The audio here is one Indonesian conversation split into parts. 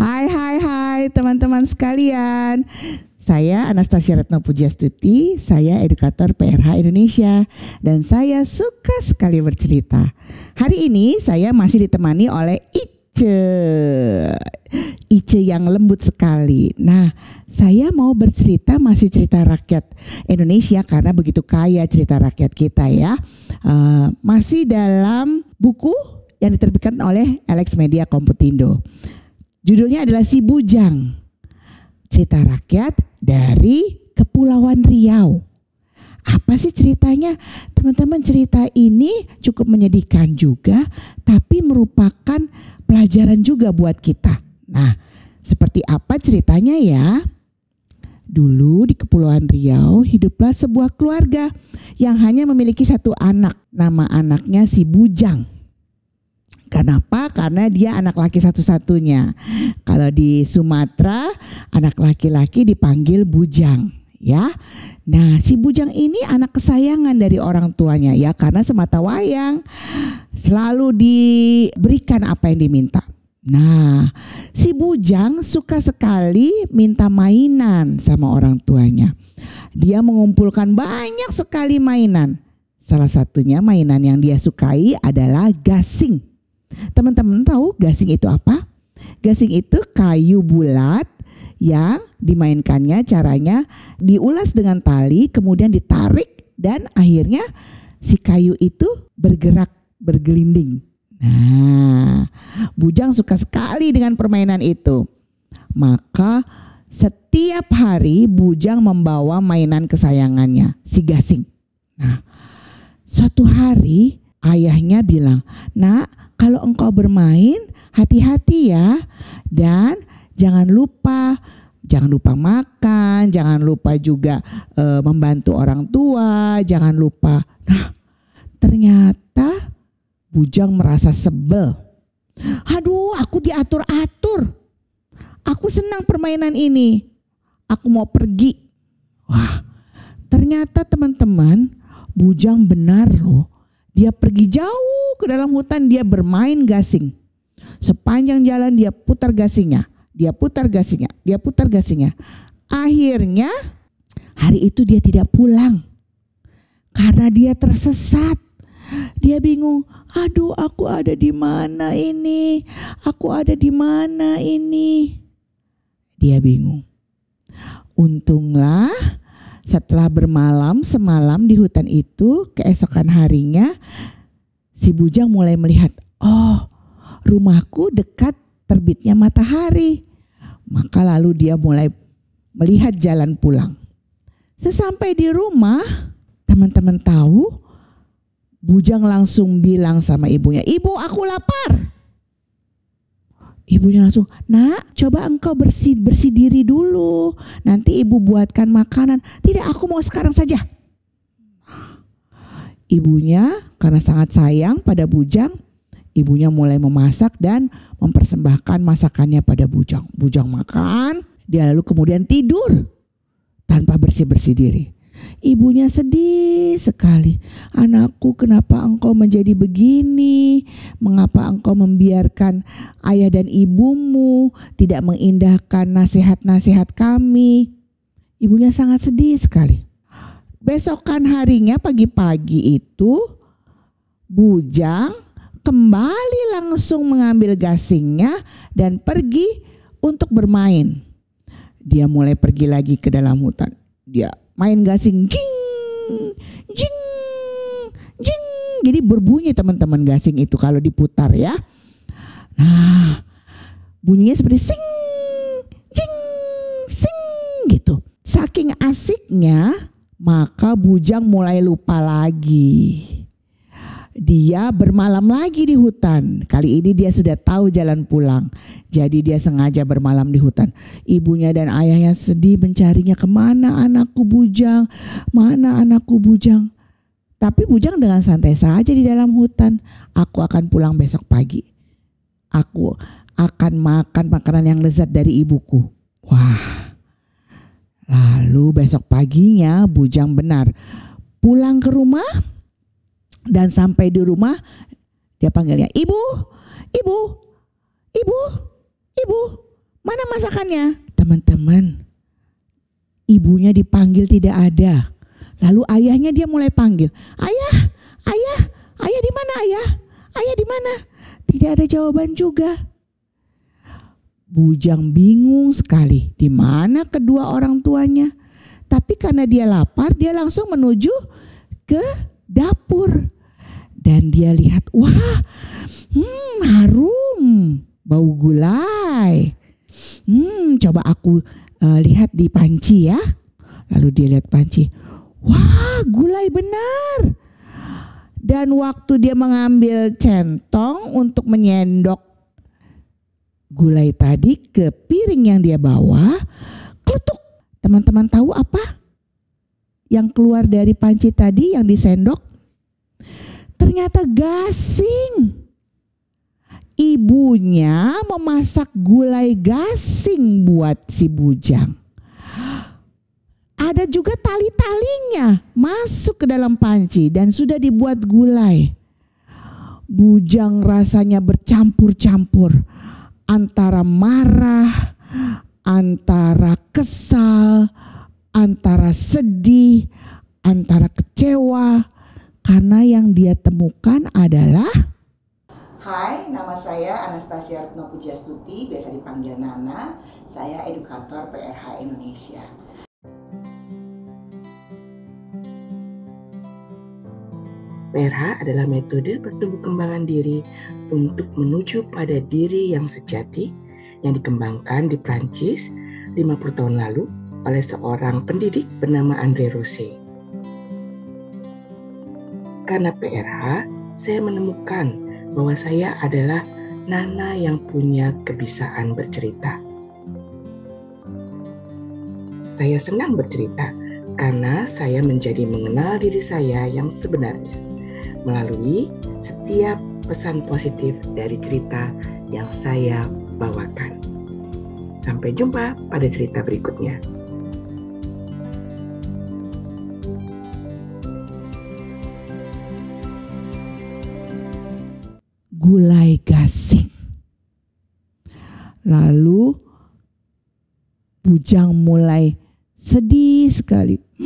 Hai hai hai teman-teman sekalian. Saya Anastasia Retno Pujastuti, saya edukator PRH Indonesia dan saya suka sekali bercerita. Hari ini saya masih ditemani oleh Ice. Ice yang lembut sekali. Nah, saya mau bercerita masih cerita rakyat Indonesia karena begitu kaya cerita rakyat kita ya. Uh, masih dalam buku yang diterbitkan oleh Alex Media Komputindo. Judulnya adalah Si Bujang. Cerita rakyat dari Kepulauan Riau. Apa sih ceritanya? Teman-teman cerita ini cukup menyedihkan juga tapi merupakan pelajaran juga buat kita. Nah, seperti apa ceritanya ya? Dulu di Kepulauan Riau hiduplah sebuah keluarga yang hanya memiliki satu anak. Nama anaknya si Bujang. Kenapa? Karena dia anak laki satu-satunya. Kalau di Sumatera, anak laki-laki dipanggil bujang ya. Nah, si bujang ini anak kesayangan dari orang tuanya ya karena semata wayang selalu diberikan apa yang diminta. Nah, si bujang suka sekali minta mainan sama orang tuanya. Dia mengumpulkan banyak sekali mainan. Salah satunya mainan yang dia sukai adalah gasing. Teman-teman tahu gasing itu apa? Gasing itu kayu bulat yang dimainkannya caranya diulas dengan tali kemudian ditarik dan akhirnya si kayu itu bergerak bergelinding. Nah, Bujang suka sekali dengan permainan itu. Maka setiap hari Bujang membawa mainan kesayangannya, si gasing. Nah, suatu hari Ayahnya bilang, "Nak, kalau engkau bermain, hati-hati ya dan jangan lupa jangan lupa makan, jangan lupa juga e, membantu orang tua, jangan lupa." Nah, ternyata Bujang merasa sebel. Aduh, aku diatur-atur. Aku senang permainan ini. Aku mau pergi. Wah, ternyata teman-teman, Bujang benar loh dia pergi jauh ke dalam hutan, dia bermain gasing. Sepanjang jalan dia putar gasingnya, dia putar gasingnya, dia putar gasingnya. Akhirnya hari itu dia tidak pulang karena dia tersesat. Dia bingung, aduh aku ada di mana ini? Aku ada di mana ini? Dia bingung. Untunglah setelah bermalam semalam di hutan itu, keesokan harinya si bujang mulai melihat, "Oh, rumahku dekat terbitnya matahari." Maka lalu dia mulai melihat jalan pulang. Sesampai di rumah, teman-teman tahu, Bujang langsung bilang sama ibunya, "Ibu, aku lapar." Ibunya langsung, nak coba engkau bersih bersih diri dulu. Nanti ibu buatkan makanan. Tidak, aku mau sekarang saja. Ibunya karena sangat sayang pada Bujang, ibunya mulai memasak dan mempersembahkan masakannya pada Bujang. Bujang makan, dia lalu kemudian tidur tanpa bersih-bersih diri. Ibunya sedih sekali. Anakku, kenapa engkau menjadi begini? Mengapa engkau membiarkan ayah dan ibumu tidak mengindahkan nasihat-nasihat kami? Ibunya sangat sedih sekali. Besokan harinya pagi-pagi itu Bujang kembali langsung mengambil gasingnya dan pergi untuk bermain. Dia mulai pergi lagi ke dalam hutan. Dia main gasing jing jing jing jadi berbunyi teman-teman gasing itu kalau diputar ya nah bunyinya seperti sing jing sing gitu saking asiknya maka bujang mulai lupa lagi dia bermalam lagi di hutan. Kali ini dia sudah tahu jalan pulang. Jadi dia sengaja bermalam di hutan. Ibunya dan ayahnya sedih mencarinya kemana anakku bujang, mana anakku bujang. Tapi bujang dengan santai saja di dalam hutan. Aku akan pulang besok pagi. Aku akan makan makanan yang lezat dari ibuku. Wah. Lalu besok paginya bujang benar pulang ke rumah dan sampai di rumah dia panggilnya, "Ibu, ibu, ibu, ibu, mana masakannya?" Teman-teman, ibunya dipanggil tidak ada. Lalu ayahnya dia mulai panggil, "Ayah, ayah, ayah di mana ayah? Ayah di mana?" Tidak ada jawaban juga. Bujang bingung sekali, di mana kedua orang tuanya? Tapi karena dia lapar, dia langsung menuju ke dapur dan dia lihat wah hmm, harum bau gulai hmm coba aku uh, lihat di panci ya lalu dia lihat panci wah gulai benar dan waktu dia mengambil centong untuk menyendok gulai tadi ke piring yang dia bawa kelutuk teman-teman tahu apa yang keluar dari panci tadi yang disendok ternyata gasing. Ibunya memasak gulai gasing buat si bujang. Ada juga tali-talinya masuk ke dalam panci dan sudah dibuat gulai. Bujang rasanya bercampur-campur antara marah, antara kesal, antara sedih, antara kecewa, karena yang dia temukan adalah Hai, nama saya Anastasia Retno Pujastuti, biasa dipanggil Nana. Saya edukator PRH Indonesia. PRH adalah metode kembangan diri untuk menuju pada diri yang sejati yang dikembangkan di Prancis 50 tahun lalu oleh seorang pendidik bernama Andre Rose. Karena PRH, saya menemukan bahwa saya adalah Nana yang punya kebiasaan bercerita. Saya senang bercerita karena saya menjadi mengenal diri saya yang sebenarnya melalui setiap pesan positif dari cerita yang saya bawakan. Sampai jumpa pada cerita berikutnya. gulai gasing. Lalu Bujang mulai sedih sekali.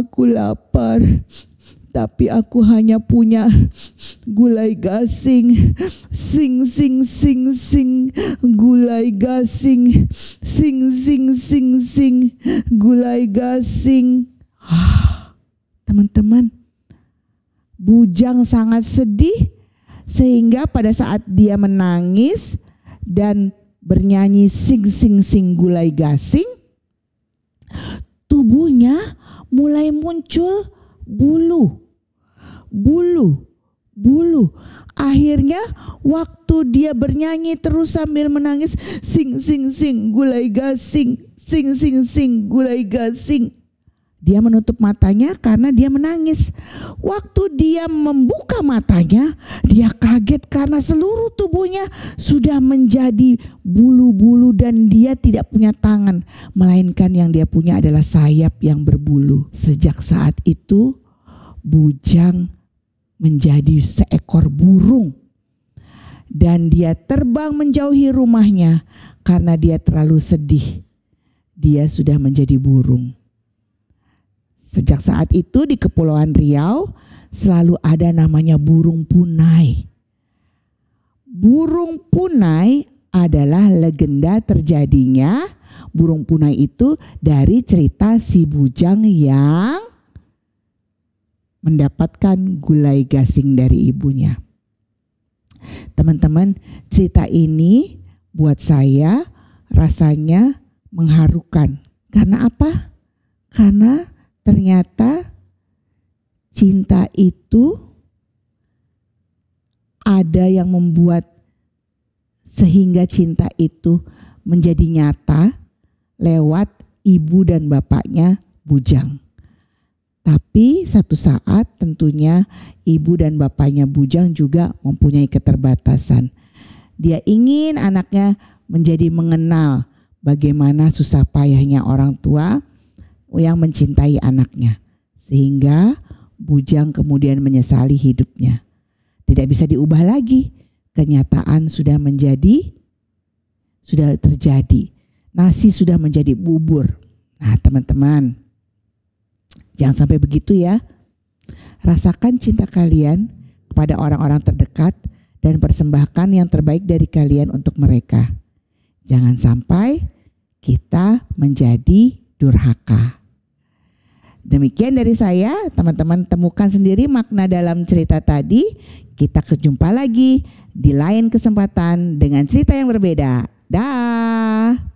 aku lapar, tapi aku hanya punya gulai gasing. Sing sing sing sing gulai gasing. Sing sing sing sing gulai gasing. Ah, teman-teman, Bujang sangat sedih sehingga pada saat dia menangis dan bernyanyi sing sing sing gulai gasing tubuhnya mulai muncul bulu bulu bulu akhirnya waktu dia bernyanyi terus sambil menangis sing sing sing gulai gasing sing sing sing gulai gasing dia menutup matanya karena dia menangis. Waktu dia membuka matanya, dia kaget karena seluruh tubuhnya sudah menjadi bulu-bulu dan dia tidak punya tangan, melainkan yang dia punya adalah sayap yang berbulu. Sejak saat itu, bujang menjadi seekor burung. Dan dia terbang menjauhi rumahnya karena dia terlalu sedih. Dia sudah menjadi burung Sejak saat itu di Kepulauan Riau selalu ada namanya burung punai. Burung punai adalah legenda terjadinya burung punai itu dari cerita si bujang yang mendapatkan gulai gasing dari ibunya. Teman-teman, cerita ini buat saya rasanya mengharukan. Karena apa? Karena ternyata cinta itu ada yang membuat sehingga cinta itu menjadi nyata lewat ibu dan bapaknya bujang. Tapi satu saat tentunya ibu dan bapaknya bujang juga mempunyai keterbatasan. Dia ingin anaknya menjadi mengenal bagaimana susah payahnya orang tua, yang mencintai anaknya, sehingga bujang kemudian menyesali hidupnya. Tidak bisa diubah lagi, kenyataan sudah menjadi, sudah terjadi. Nasi sudah menjadi bubur. Nah, teman-teman, jangan sampai begitu ya. Rasakan cinta kalian kepada orang-orang terdekat dan persembahkan yang terbaik dari kalian untuk mereka. Jangan sampai kita menjadi durhaka. Demikian dari saya, teman-teman temukan sendiri makna dalam cerita tadi. Kita kejumpa lagi di lain kesempatan dengan cerita yang berbeda. Dah.